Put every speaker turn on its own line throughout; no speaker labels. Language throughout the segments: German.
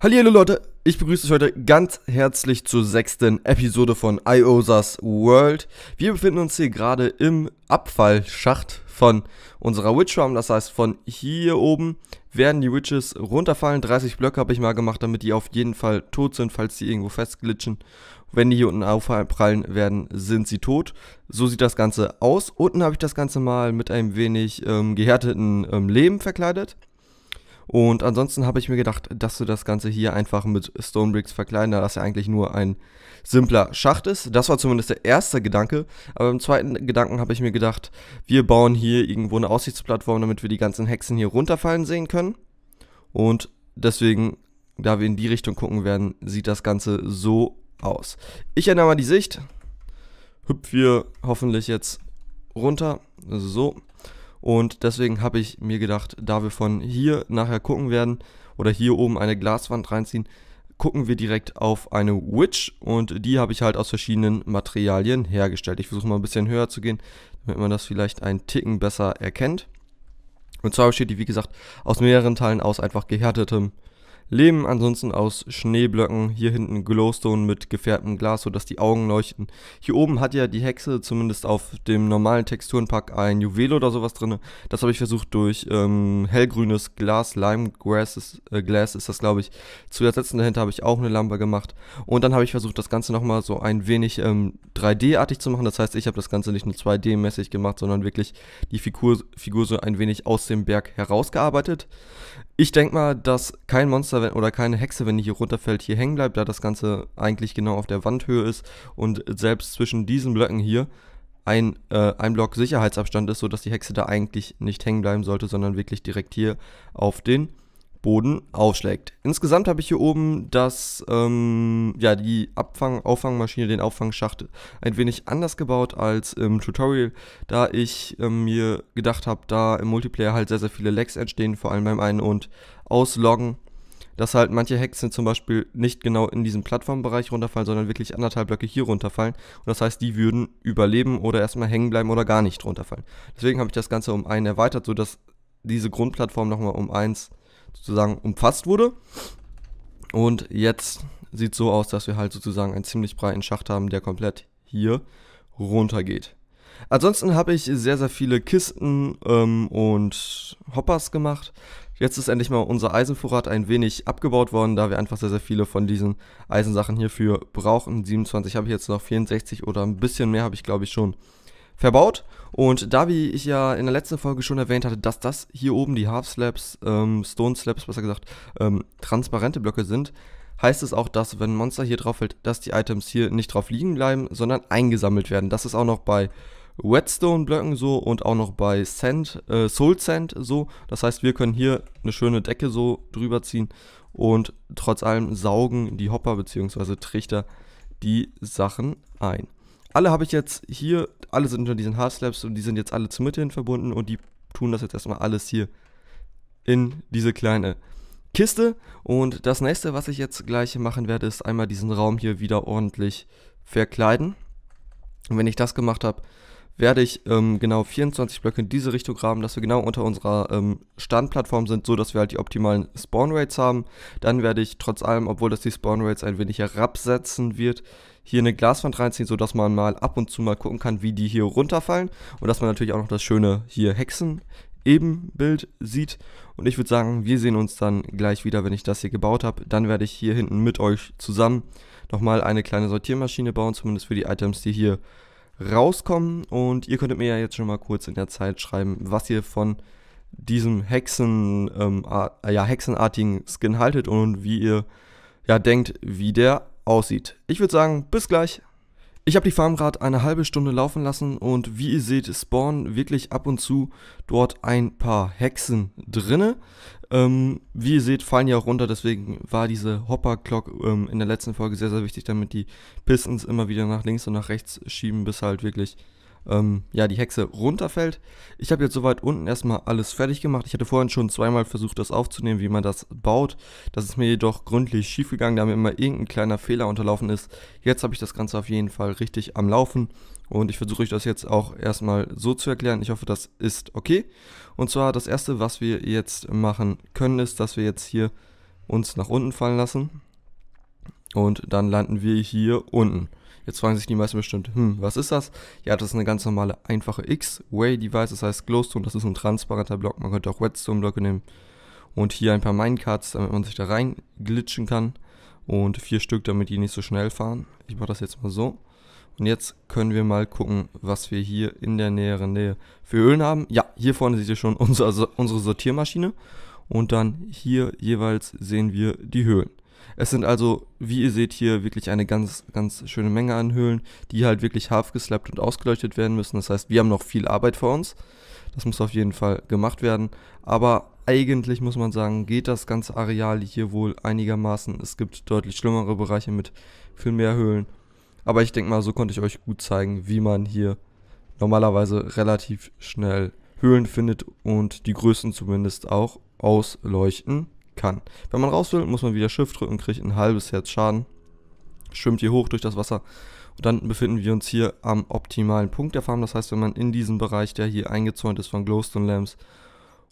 Hallo Leute, ich begrüße euch heute ganz herzlich zur sechsten Episode von IOSA's World. Wir befinden uns hier gerade im Abfallschacht von unserer Witch Farm, das heißt von hier oben werden die Witches runterfallen. 30 Blöcke habe ich mal gemacht, damit die auf jeden Fall tot sind, falls die irgendwo festglitschen. Wenn die hier unten aufprallen werden, sind sie tot. So sieht das Ganze aus. Unten habe ich das Ganze mal mit ein wenig ähm, gehärteten ähm, Lehm verkleidet. Und ansonsten habe ich mir gedacht, dass du das Ganze hier einfach mit Stonebricks verkleiden, da das ja eigentlich nur ein simpler Schacht ist. Das war zumindest der erste Gedanke. Aber im zweiten Gedanken habe ich mir gedacht, wir bauen hier irgendwo eine Aussichtsplattform, damit wir die ganzen Hexen hier runterfallen sehen können. Und deswegen, da wir in die Richtung gucken werden, sieht das Ganze so aus. Ich ändere mal die Sicht. Hüpf hier hoffentlich jetzt runter. Also so. Und deswegen habe ich mir gedacht, da wir von hier nachher gucken werden oder hier oben eine Glaswand reinziehen, gucken wir direkt auf eine Witch und die habe ich halt aus verschiedenen Materialien hergestellt. Ich versuche mal ein bisschen höher zu gehen, damit man das vielleicht einen Ticken besser erkennt. Und zwar besteht die, wie gesagt, aus mehreren Teilen aus einfach gehärtetem leben ansonsten aus Schneeblöcken. Hier hinten Glowstone mit gefärbtem Glas, sodass die Augen leuchten. Hier oben hat ja die Hexe zumindest auf dem normalen Texturenpack ein Juwel oder sowas drin. Das habe ich versucht durch ähm, hellgrünes Glas, Lime Glass ist, äh, Glass ist das glaube ich, zu ersetzen. Dahinter habe ich auch eine Lampe gemacht. Und dann habe ich versucht, das Ganze nochmal so ein wenig ähm, 3D-artig zu machen. Das heißt, ich habe das Ganze nicht nur 2D-mäßig gemacht, sondern wirklich die Figur, Figur so ein wenig aus dem Berg herausgearbeitet. Ich denke mal, dass kein Monster Monster wenn, oder keine Hexe, wenn die hier runterfällt, hier hängen bleibt, da das Ganze eigentlich genau auf der Wandhöhe ist und selbst zwischen diesen Blöcken hier ein, äh, ein Block Sicherheitsabstand ist, sodass die Hexe da eigentlich nicht hängen bleiben sollte, sondern wirklich direkt hier auf den Boden aufschlägt. Insgesamt habe ich hier oben das, ähm, ja, die Abfang Auffangmaschine, den Auffangschacht ein wenig anders gebaut als im Tutorial, da ich ähm, mir gedacht habe, da im Multiplayer halt sehr, sehr viele Lags entstehen, vor allem beim Ein- und Ausloggen dass halt manche Hexen zum Beispiel nicht genau in diesen Plattformbereich runterfallen, sondern wirklich anderthalb Blöcke hier runterfallen. Und das heißt, die würden überleben oder erstmal hängen bleiben oder gar nicht runterfallen. Deswegen habe ich das Ganze um einen erweitert, sodass diese Grundplattform nochmal um eins sozusagen umfasst wurde. Und jetzt sieht es so aus, dass wir halt sozusagen einen ziemlich breiten Schacht haben, der komplett hier runter geht. Ansonsten habe ich sehr, sehr viele Kisten ähm, und Hoppers gemacht. Jetzt ist endlich mal unser Eisenvorrat ein wenig abgebaut worden, da wir einfach sehr, sehr viele von diesen Eisensachen hierfür brauchen. 27 habe ich jetzt noch, 64 oder ein bisschen mehr habe ich glaube ich schon verbaut. Und da, wie ich ja in der letzten Folge schon erwähnt hatte, dass das hier oben die Half Slabs, ähm, Stone Slabs besser gesagt, ähm, transparente Blöcke sind, heißt es auch, dass wenn Monster hier drauf fällt, dass die Items hier nicht drauf liegen bleiben, sondern eingesammelt werden. Das ist auch noch bei Redstone-Blöcken so und auch noch bei Sand, äh, Soul Sand so. Das heißt, wir können hier eine schöne Decke so drüber ziehen und trotz allem saugen die Hopper bzw. Trichter die Sachen ein. Alle habe ich jetzt hier, alle sind unter diesen Hardslabs und die sind jetzt alle zur Mitte hin verbunden und die tun das jetzt erstmal alles hier in diese kleine Kiste. Und das nächste, was ich jetzt gleich machen werde, ist einmal diesen Raum hier wieder ordentlich verkleiden. Und wenn ich das gemacht habe, werde ich ähm, genau 24 Blöcke in diese Richtung graben, dass wir genau unter unserer ähm, Standplattform sind, so dass wir halt die optimalen Spawn Rates haben. Dann werde ich trotz allem, obwohl das die Spawn Rates ein wenig herabsetzen wird, hier eine Glaswand reinziehen, so dass man mal ab und zu mal gucken kann, wie die hier runterfallen und dass man natürlich auch noch das schöne hier Hexen Ebenbild sieht. Und ich würde sagen, wir sehen uns dann gleich wieder, wenn ich das hier gebaut habe. Dann werde ich hier hinten mit euch zusammen nochmal eine kleine Sortiermaschine bauen, zumindest für die Items, die hier rauskommen. Und ihr könntet mir ja jetzt schon mal kurz in der Zeit schreiben, was ihr von diesem Hexen, ähm, ja, hexenartigen Skin haltet und wie ihr ja denkt, wie der aussieht. Ich würde sagen, bis gleich. Ich habe die Farm gerade eine halbe Stunde laufen lassen und wie ihr seht, spawnen wirklich ab und zu dort ein paar Hexen drinne. Ähm, wie ihr seht, fallen die auch runter, deswegen war diese Hopper-Clock ähm, in der letzten Folge sehr, sehr wichtig, damit die Pistons immer wieder nach links und nach rechts schieben, bis halt wirklich ähm, ja, die Hexe runterfällt. Ich habe jetzt soweit unten erstmal alles fertig gemacht. Ich hatte vorhin schon zweimal versucht, das aufzunehmen, wie man das baut. Das ist mir jedoch gründlich schiefgegangen, da mir immer irgendein kleiner Fehler unterlaufen ist. Jetzt habe ich das Ganze auf jeden Fall richtig am Laufen und ich versuche euch das jetzt auch erstmal so zu erklären. Ich hoffe, das ist okay. Und zwar das erste, was wir jetzt machen können, ist, dass wir jetzt hier uns nach unten fallen lassen und dann landen wir hier unten. Jetzt fragen sich die meisten bestimmt, hm, was ist das? Ja, das ist eine ganz normale, einfache X-Way-Device, das heißt Glowstone, das ist ein transparenter Block, man könnte auch Redstone-Blöcke nehmen. Und hier ein paar Minecarts, damit man sich da rein glitschen kann. Und vier Stück, damit die nicht so schnell fahren. Ich mache das jetzt mal so. Und jetzt können wir mal gucken, was wir hier in der näheren Nähe für Höhlen haben. Ja, hier vorne seht ihr schon unser, unsere Sortiermaschine. Und dann hier jeweils sehen wir die Höhlen. Es sind also, wie ihr seht, hier wirklich eine ganz, ganz schöne Menge an Höhlen, die halt wirklich half geslappt und ausgeleuchtet werden müssen. Das heißt, wir haben noch viel Arbeit vor uns. Das muss auf jeden Fall gemacht werden. Aber eigentlich muss man sagen, geht das ganze Areal hier wohl einigermaßen. Es gibt deutlich schlimmere Bereiche mit viel mehr Höhlen. Aber ich denke mal, so konnte ich euch gut zeigen, wie man hier normalerweise relativ schnell Höhlen findet und die Größen zumindest auch ausleuchten kann. Wenn man raus will, muss man wieder Shift drücken, kriegt ein halbes Herz Schaden, schwimmt hier hoch durch das Wasser und dann befinden wir uns hier am optimalen Punkt der Farm. Das heißt, wenn man in diesem Bereich, der hier eingezäunt ist von Glowstone Lamps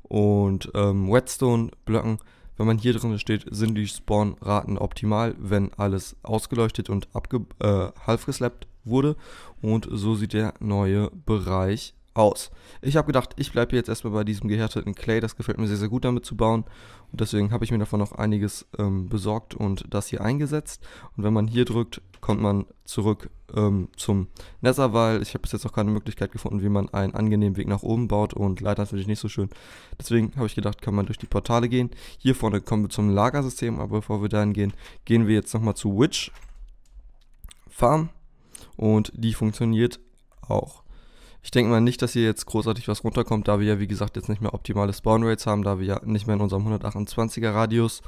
und ähm, Whetstone Blöcken, wenn man hier drin steht, sind die Spawnraten optimal, wenn alles ausgeleuchtet und abge äh, half geslappt wurde. Und so sieht der neue Bereich aus. Ich habe gedacht, ich bleibe jetzt erstmal bei diesem gehärteten Clay. Das gefällt mir sehr, sehr gut damit zu bauen. Und deswegen habe ich mir davon noch einiges ähm, besorgt und das hier eingesetzt. Und wenn man hier drückt, kommt man zurück ähm, zum Nether, weil ich habe bis jetzt noch keine Möglichkeit gefunden, wie man einen angenehmen Weg nach oben baut. Und leider natürlich nicht so schön. Deswegen habe ich gedacht, kann man durch die Portale gehen. Hier vorne kommen wir zum Lagersystem. Aber bevor wir dahin gehen, gehen wir jetzt nochmal zu Witch Farm. Und die funktioniert auch. Ich denke mal nicht, dass hier jetzt großartig was runterkommt, da wir ja wie gesagt jetzt nicht mehr optimale Spawn Rates haben, da wir ja nicht mehr in unserem 128er Radius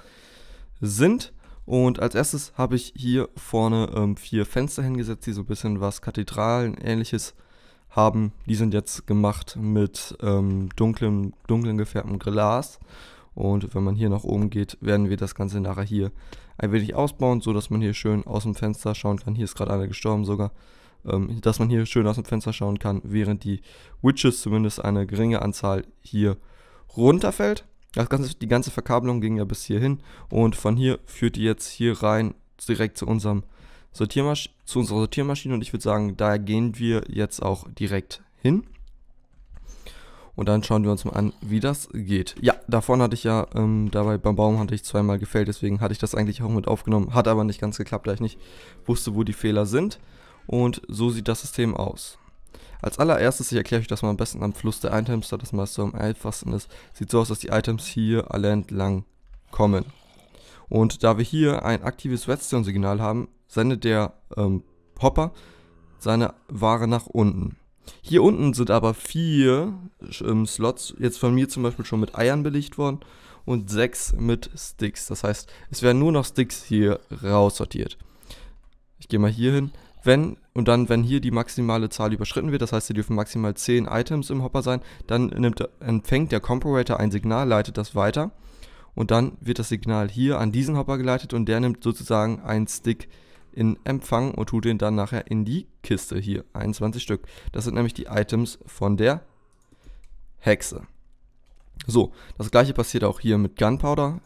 sind. Und als erstes habe ich hier vorne ähm, vier Fenster hingesetzt, die so ein bisschen was Kathedralen ähnliches haben. Die sind jetzt gemacht mit ähm, dunklem, dunklem gefärbtem Glas. Und wenn man hier nach oben geht, werden wir das Ganze nachher hier ein wenig ausbauen, so dass man hier schön aus dem Fenster schauen kann. Hier ist gerade einer gestorben sogar ähm, dass man hier schön aus dem Fenster schauen kann, während die Witches zumindest eine geringe Anzahl hier runterfällt. Ganze, die ganze Verkabelung ging ja bis hierhin und von hier führt die jetzt hier rein direkt zu unserem Sortiermasch zu unserer Sortiermaschine und ich würde sagen, da gehen wir jetzt auch direkt hin. Und dann schauen wir uns mal an, wie das geht. Ja, davon hatte ich ja, ähm, dabei beim Baum hatte ich zweimal gefällt, deswegen hatte ich das eigentlich auch mit aufgenommen. Hat aber nicht ganz geklappt, da ich nicht wusste, wo die Fehler sind. Und so sieht das System aus. Als allererstes, ich erkläre euch das mal am besten am Fluss der Items, da das meist so am einfachsten ist, sieht so aus, dass die Items hier alle entlang kommen. Und da wir hier ein aktives Redstone-Signal haben, sendet der ähm, Hopper seine Ware nach unten. Hier unten sind aber vier ähm, Slots, jetzt von mir zum Beispiel schon mit Eiern belegt worden und sechs mit Sticks. Das heißt, es werden nur noch Sticks hier raussortiert. Ich gehe mal hier hin. Wenn und dann, wenn hier die maximale Zahl überschritten wird, das heißt, sie dürfen maximal 10 Items im Hopper sein, dann nimmt, empfängt der Comparator ein Signal, leitet das weiter und dann wird das Signal hier an diesen Hopper geleitet und der nimmt sozusagen einen Stick in Empfang und tut den dann nachher in die Kiste hier, 21 Stück. Das sind nämlich die Items von der Hexe. So, das gleiche passiert auch hier mit Gunpowder,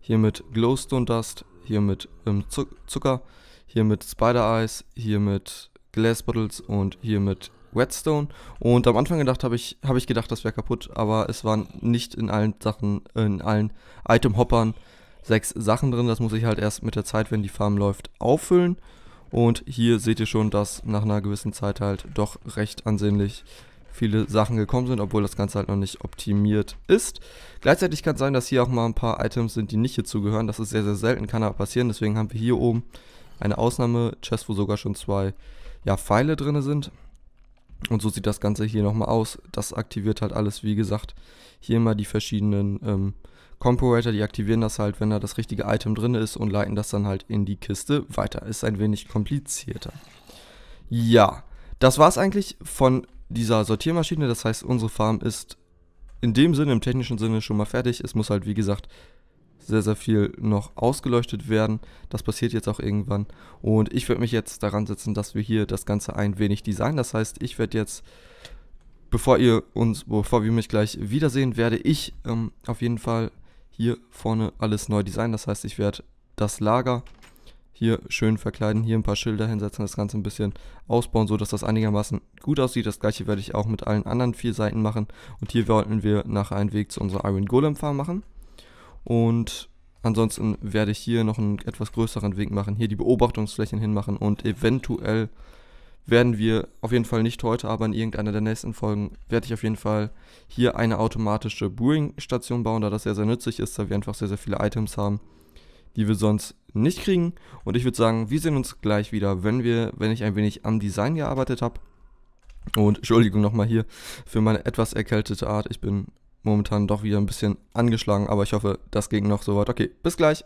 hier mit Glowstone Dust, hier mit ähm, Zucker, hier mit Spider Eyes, hier mit Glass Bottles und hier mit Whetstone. Und am Anfang gedacht habe ich, habe ich gedacht, das wäre kaputt, aber es waren nicht in allen Sachen, in allen Item-Hoppern sechs Sachen drin. Das muss ich halt erst mit der Zeit, wenn die Farm läuft, auffüllen. Und hier seht ihr schon, dass nach einer gewissen Zeit halt doch recht ansehnlich viele Sachen gekommen sind, obwohl das Ganze halt noch nicht optimiert ist. Gleichzeitig kann es sein, dass hier auch mal ein paar Items sind, die nicht hierzu gehören. Das ist sehr, sehr selten, kann aber passieren. Deswegen haben wir hier oben eine Ausnahme-Chest, wo sogar schon zwei ja, Pfeile drin sind. Und so sieht das Ganze hier nochmal aus. Das aktiviert halt alles, wie gesagt, hier immer die verschiedenen ähm, Comparator, die aktivieren das halt, wenn da das richtige Item drin ist und leiten das dann halt in die Kiste weiter. Ist ein wenig komplizierter. Ja, das war es eigentlich von dieser Sortiermaschine. Das heißt, unsere Farm ist in dem Sinne, im technischen Sinne schon mal fertig. Es muss halt, wie gesagt, sehr, sehr viel noch ausgeleuchtet werden. Das passiert jetzt auch irgendwann. Und ich würde mich jetzt daran setzen, dass wir hier das Ganze ein wenig designen. Das heißt, ich werde jetzt, bevor ihr uns, bevor wir mich gleich wiedersehen, werde ich ähm, auf jeden Fall hier vorne alles neu designen. Das heißt, ich werde das Lager hier schön verkleiden, hier ein paar Schilder hinsetzen, das Ganze ein bisschen ausbauen, so dass das einigermaßen gut aussieht. Das gleiche werde ich auch mit allen anderen vier Seiten machen. Und hier wollten wir nachher einen Weg zu unserer Iron Golem Farm machen. Und ansonsten werde ich hier noch einen etwas größeren Weg machen, hier die Beobachtungsflächen hinmachen und eventuell werden wir auf jeden Fall nicht heute, aber in irgendeiner der nächsten Folgen werde ich auf jeden Fall hier eine automatische Brewing-Station bauen, da das sehr, sehr nützlich ist, da wir einfach sehr, sehr viele Items haben, die wir sonst nicht kriegen. Und ich würde sagen, wir sehen uns gleich wieder, wenn wir, wenn ich ein wenig am Design gearbeitet habe. Und Entschuldigung nochmal hier für meine etwas erkältete Art. Ich bin momentan doch wieder ein bisschen angeschlagen, aber ich hoffe, das ging noch so weit. Okay, bis gleich.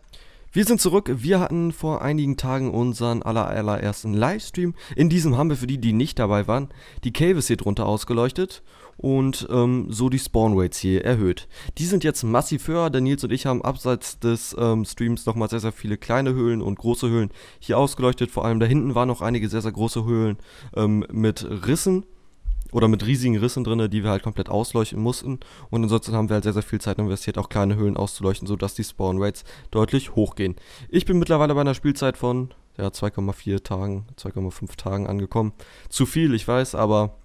Wir sind zurück. Wir hatten vor einigen Tagen unseren allerersten Livestream. In diesem haben wir für die, die nicht dabei waren, die Caves hier drunter ausgeleuchtet und ähm, so die Spawn Rates hier erhöht. Die sind jetzt massiv höher, Der Nils und ich haben abseits des ähm, Streams nochmal sehr, sehr viele kleine Höhlen und große Höhlen hier ausgeleuchtet. Vor allem da hinten waren noch einige sehr, sehr große Höhlen ähm, mit Rissen oder mit riesigen Rissen drin, die wir halt komplett ausleuchten mussten. Und ansonsten haben wir halt sehr, sehr viel Zeit investiert, auch kleine Höhlen auszuleuchten, sodass die Spawn Rates deutlich hochgehen. Ich bin mittlerweile bei einer Spielzeit von ja, 2,4 Tagen, 2,5 Tagen angekommen. Zu viel, ich weiß, aber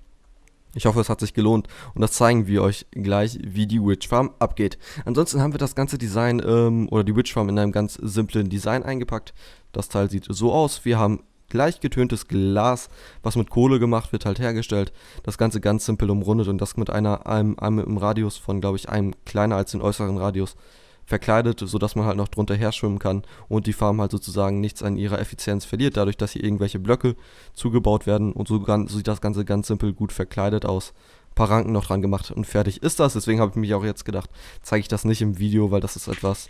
ich hoffe, es hat sich gelohnt und das zeigen wir euch gleich, wie die Witch Farm abgeht. Ansonsten haben wir das ganze Design ähm, oder die Witch Farm in einem ganz simplen Design eingepackt. Das Teil sieht so aus. Wir haben gleich getöntes Glas, was mit Kohle gemacht wird, halt hergestellt. Das Ganze ganz simpel umrundet und das mit einer, einem, einem im Radius von, glaube ich, einem kleiner als den äußeren Radius verkleidet, sodass man halt noch drunter her schwimmen kann und die Farm halt sozusagen nichts an ihrer Effizienz verliert, dadurch, dass hier irgendwelche Blöcke zugebaut werden und so, so sieht das Ganze ganz simpel gut verkleidet aus. Ein paar Ranken noch dran gemacht und fertig ist das. Deswegen habe ich mich auch jetzt gedacht, zeige ich das nicht im Video, weil das ist etwas,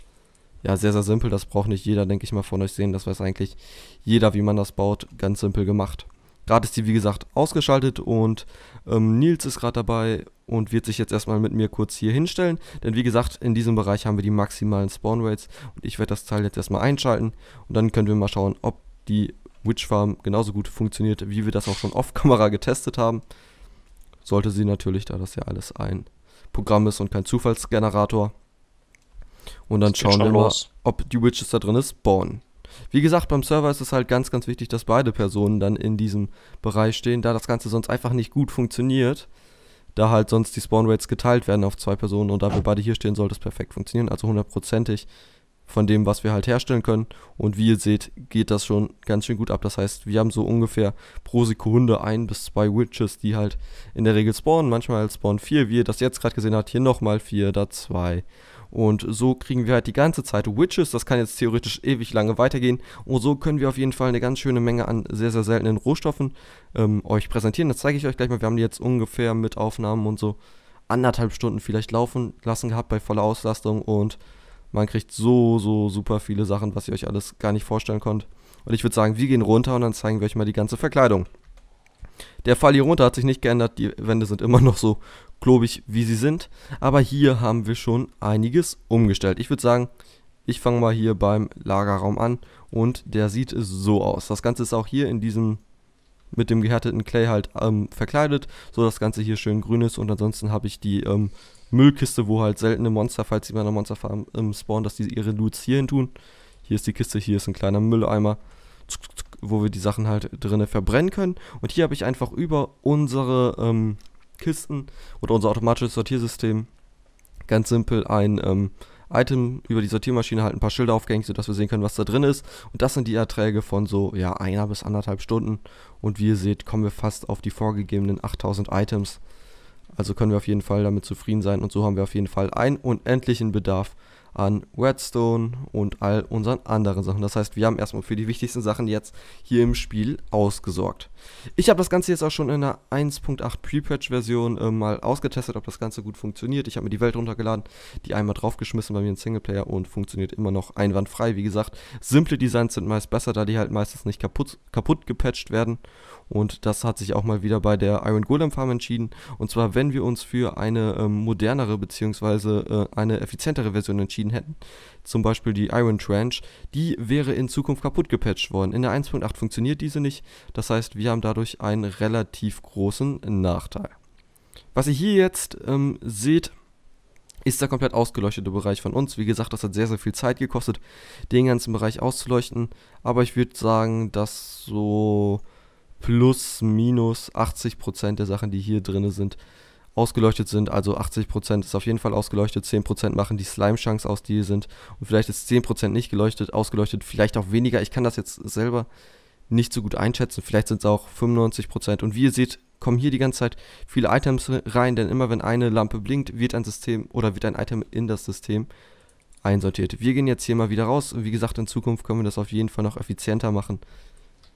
ja, sehr, sehr simpel. Das braucht nicht jeder, denke ich mal, von euch sehen. Das weiß eigentlich jeder, wie man das baut. Ganz simpel gemacht. Gerade ist die, wie gesagt, ausgeschaltet und ähm, Nils ist gerade dabei und wird sich jetzt erstmal mit mir kurz hier hinstellen. Denn wie gesagt, in diesem Bereich haben wir die maximalen Spawn Rates und ich werde das Teil jetzt erstmal einschalten und dann können wir mal schauen, ob die Witch Farm genauso gut funktioniert, wie wir das auch schon off-Kamera getestet haben. Sollte sie natürlich, da das ja alles ein Programm ist und kein Zufallsgenerator. Und dann schauen wir mal, ob die Witches da drin ist, spawnen. Wie gesagt, beim Server ist es halt ganz, ganz wichtig, dass beide Personen dann in diesem Bereich stehen, da das Ganze sonst einfach nicht gut funktioniert. Da halt sonst die Spawn-Rates geteilt werden auf zwei Personen und da wir beide hier stehen, sollte es perfekt funktionieren. Also hundertprozentig von dem, was wir halt herstellen können. Und wie ihr seht, geht das schon ganz schön gut ab. Das heißt, wir haben so ungefähr pro Sekunde ein bis zwei Witches, die halt in der Regel spawnen. Manchmal halt spawnen vier, wie ihr das jetzt gerade gesehen habt. Hier nochmal vier, da zwei und so kriegen wir halt die ganze Zeit Witches. Das kann jetzt theoretisch ewig lange weitergehen. Und so können wir auf jeden Fall eine ganz schöne Menge an sehr, sehr seltenen Rohstoffen ähm, euch präsentieren. Das zeige ich euch gleich mal. Wir haben die jetzt ungefähr mit Aufnahmen und so anderthalb Stunden vielleicht laufen lassen gehabt bei voller Auslastung. Und man kriegt so, so super viele Sachen, was ihr euch alles gar nicht vorstellen könnt. Und ich würde sagen, wir gehen runter und dann zeigen wir euch mal die ganze Verkleidung. Der Fall hier runter hat sich nicht geändert, die Wände sind immer noch so klobig, wie sie sind. Aber hier haben wir schon einiges umgestellt. Ich würde sagen, ich fange mal hier beim Lagerraum an und der sieht so aus. Das Ganze ist auch hier in diesem mit dem gehärteten Clay halt ähm, verkleidet, so das Ganze hier schön grün ist und ansonsten habe ich die ähm, Müllkiste, wo halt seltene Monster, falls sie bei einer Monsterfarm ähm, spawnen, dass die ihre Loots hierhin tun. Hier ist die Kiste, hier ist ein kleiner Mülleimer. Zuck, zuck, wo wir die Sachen halt drinnen verbrennen können. Und hier habe ich einfach über unsere ähm, Kisten oder unser automatisches Sortiersystem ganz simpel ein ähm, Item über die Sortiermaschine halt ein paar Schilder aufgehängt, sodass wir sehen können, was da drin ist. Und das sind die Erträge von so ja einer bis anderthalb Stunden. Und wie ihr seht, kommen wir fast auf die vorgegebenen 8000 Items. Also können wir auf jeden Fall damit zufrieden sein und so haben wir auf jeden Fall einen unendlichen Bedarf an Redstone und all unseren anderen Sachen. Das heißt, wir haben erstmal für die wichtigsten Sachen jetzt hier im Spiel ausgesorgt. Ich habe das Ganze jetzt auch schon in der 1.8 Pre-Patch-Version äh, mal ausgetestet, ob das Ganze gut funktioniert. Ich habe mir die Welt runtergeladen, die einmal draufgeschmissen bei mir in Singleplayer und funktioniert immer noch einwandfrei. Wie gesagt, simple Designs sind meist besser, da die halt meistens nicht kaputt, kaputt gepatcht werden. Und das hat sich auch mal wieder bei der Iron Golem Farm entschieden. Und zwar, wenn wir uns für eine ähm, modernere bzw. Äh, eine effizientere Version entschieden entschieden hätten, zum Beispiel die Iron Trench, die wäre in Zukunft kaputt gepatcht worden. In der 1.8 funktioniert diese nicht, das heißt, wir haben dadurch einen relativ großen Nachteil. Was ihr hier jetzt ähm, seht, ist der komplett ausgeleuchtete Bereich von uns. Wie gesagt, das hat sehr, sehr viel Zeit gekostet, den ganzen Bereich auszuleuchten. Aber ich würde sagen, dass so plus minus 80% der Sachen, die hier drin sind, ausgeleuchtet sind, also 80% ist auf jeden Fall ausgeleuchtet, 10% machen die Slime-Chunks aus, die hier sind und vielleicht ist 10% nicht geleuchtet, ausgeleuchtet, vielleicht auch weniger. Ich kann das jetzt selber nicht so gut einschätzen, vielleicht sind es auch 95%. Und wie ihr seht, kommen hier die ganze Zeit viele Items rein, denn immer wenn eine Lampe blinkt, wird ein System oder wird ein Item in das System einsortiert. Wir gehen jetzt hier mal wieder raus und wie gesagt, in Zukunft können wir das auf jeden Fall noch effizienter machen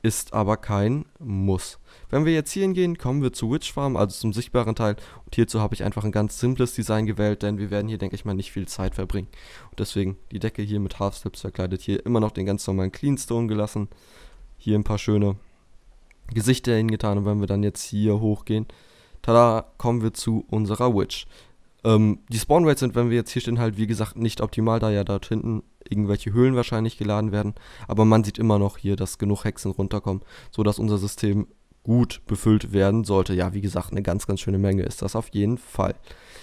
ist aber kein Muss. Wenn wir jetzt hier hingehen, kommen wir zu Witch Farm, also zum sichtbaren Teil. Und hierzu habe ich einfach ein ganz simples Design gewählt, denn wir werden hier, denke ich mal, nicht viel Zeit verbringen. Und deswegen die Decke hier mit Half Slips verkleidet, hier immer noch den ganz normalen Clean Stone gelassen. Hier ein paar schöne Gesichter hingetan. Und wenn wir dann jetzt hier hochgehen, tada, kommen wir zu unserer Witch. Ähm, die Spawn Rates sind, wenn wir jetzt hier stehen, halt wie gesagt nicht optimal, da ja dort hinten irgendwelche Höhlen wahrscheinlich geladen werden. Aber man sieht immer noch hier, dass genug Hexen runterkommen, sodass unser System gut befüllt werden sollte. Ja, wie gesagt, eine ganz, ganz schöne Menge ist das auf jeden Fall.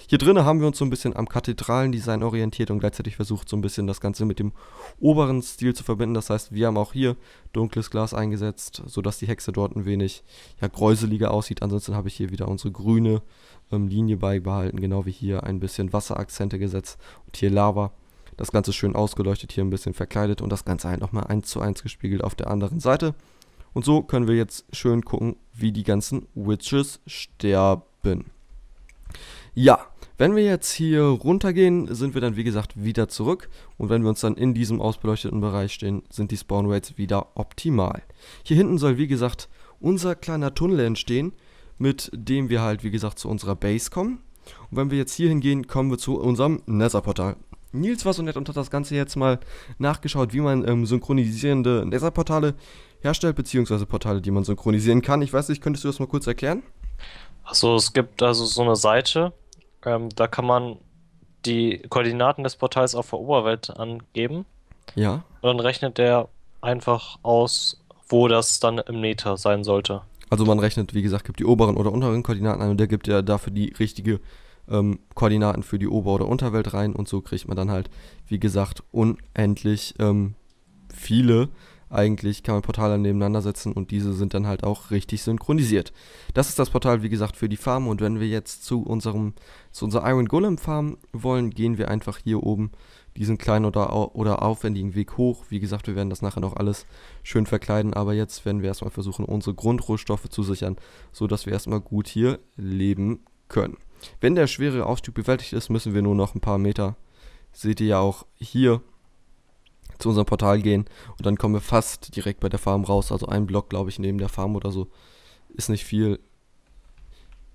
Hier drinnen haben wir uns so ein bisschen am Kathedralendesign orientiert und gleichzeitig versucht, so ein bisschen das Ganze mit dem oberen Stil zu verbinden. Das heißt, wir haben auch hier dunkles Glas eingesetzt, sodass die Hexe dort ein wenig ja, gräuseliger aussieht. Ansonsten habe ich hier wieder unsere grüne ähm, Linie beibehalten, genau wie hier ein bisschen Wasserakzente gesetzt und hier Lava. Das Ganze schön ausgeleuchtet, hier ein bisschen verkleidet und das Ganze halt nochmal 1 zu 1 gespiegelt auf der anderen Seite. Und so können wir jetzt schön gucken, wie die ganzen Witches sterben. Ja, wenn wir jetzt hier runtergehen, sind wir dann wie gesagt wieder zurück und wenn wir uns dann in diesem ausbeleuchteten Bereich stehen, sind die Spawn Rates wieder optimal. Hier hinten soll wie gesagt unser kleiner Tunnel entstehen, mit dem wir halt wie gesagt zu unserer Base kommen. Und wenn wir jetzt hier hingehen, kommen wir zu unserem Nether-Portal. Nils war so nett und hat das Ganze jetzt mal nachgeschaut, wie man ähm, synchronisierende Netherportale herstellt, beziehungsweise Portale, die man synchronisieren kann. Ich weiß nicht, könntest du das mal kurz erklären? Achso, es gibt also so eine Seite, ähm, da kann man die Koordinaten des Portals auf der Oberwelt angeben. Ja. Und dann rechnet der einfach aus, wo das dann im Meter sein sollte. Also man rechnet, wie gesagt, gibt die oberen oder unteren Koordinaten an und der gibt ja dafür die richtige äh, ähm, Koordinaten für die Ober- oder Unterwelt rein und so kriegt man dann halt, wie gesagt, unendlich ähm, viele. Eigentlich kann man Portale nebeneinander setzen und diese sind dann halt auch richtig synchronisiert. Das ist das Portal, wie gesagt, für die Farm und wenn wir jetzt zu unserem, zu unserer Iron Golem Farm wollen, gehen wir einfach hier oben diesen kleinen oder, oder aufwendigen Weg hoch. Wie gesagt, wir werden das nachher noch alles schön verkleiden, aber jetzt werden wir erstmal versuchen, unsere Grundrohstoffe zu sichern, sodass wir erstmal gut hier leben können. Wenn der schwere Aufstieg bewältigt ist, müssen wir nur noch ein paar Meter, seht ihr ja auch hier, zu unserem Portal gehen und dann kommen wir fast direkt bei der Farm raus. Also ein Block, glaube ich, neben der Farm oder so. Ist nicht viel.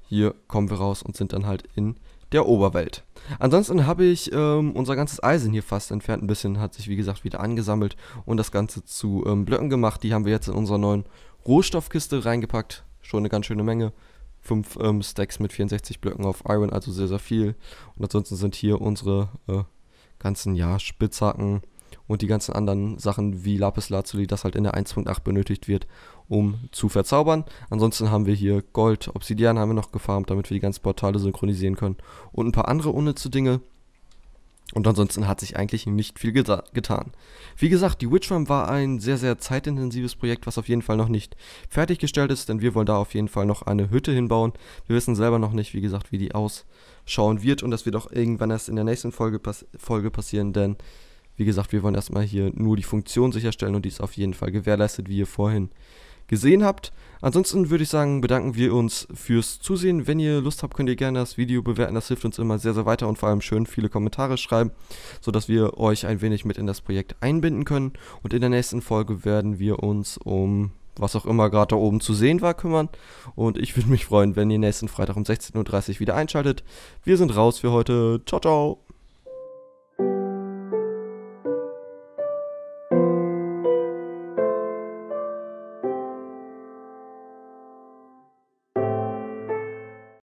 Hier kommen wir raus und sind dann halt in der Oberwelt. Ansonsten habe ich ähm, unser ganzes Eisen hier fast entfernt. Ein bisschen hat sich, wie gesagt, wieder angesammelt und das Ganze zu ähm, Blöcken gemacht. Die haben wir jetzt in unserer neuen Rohstoffkiste reingepackt. Schon eine ganz schöne Menge fünf ähm, Stacks mit 64 Blöcken auf Iron, also sehr, sehr viel. Und ansonsten sind hier unsere äh, ganzen ja, Spitzhacken und die ganzen anderen Sachen wie Lapis Lazuli, das halt in der 1.8 benötigt wird, um zu verzaubern. Ansonsten haben wir hier Gold, Obsidian haben wir noch gefarmt, damit wir die ganzen Portale synchronisieren können und ein paar andere unnütze Dinge. Und ansonsten hat sich eigentlich nicht viel getan. Wie gesagt, die Witch Witchram war ein sehr, sehr zeitintensives Projekt, was auf jeden Fall noch nicht fertiggestellt ist, denn wir wollen da auf jeden Fall noch eine Hütte hinbauen. Wir wissen selber noch nicht, wie gesagt, wie die ausschauen wird und das wird auch irgendwann erst in der nächsten Folge, pass Folge passieren, denn wie gesagt, wir wollen erstmal hier nur die Funktion sicherstellen und die ist auf jeden Fall gewährleistet, wie ihr vorhin gesehen habt. Ansonsten würde ich sagen, bedanken wir uns fürs Zusehen. Wenn ihr Lust habt, könnt ihr gerne das Video bewerten. Das hilft uns immer sehr, sehr weiter und vor allem schön viele Kommentare schreiben, sodass wir euch ein wenig mit in das Projekt einbinden können. Und in der nächsten Folge werden wir uns um was auch immer gerade da oben zu sehen war, kümmern. Und ich würde mich freuen, wenn ihr nächsten Freitag um 16.30 Uhr wieder einschaltet. Wir sind raus für heute. Ciao, ciao.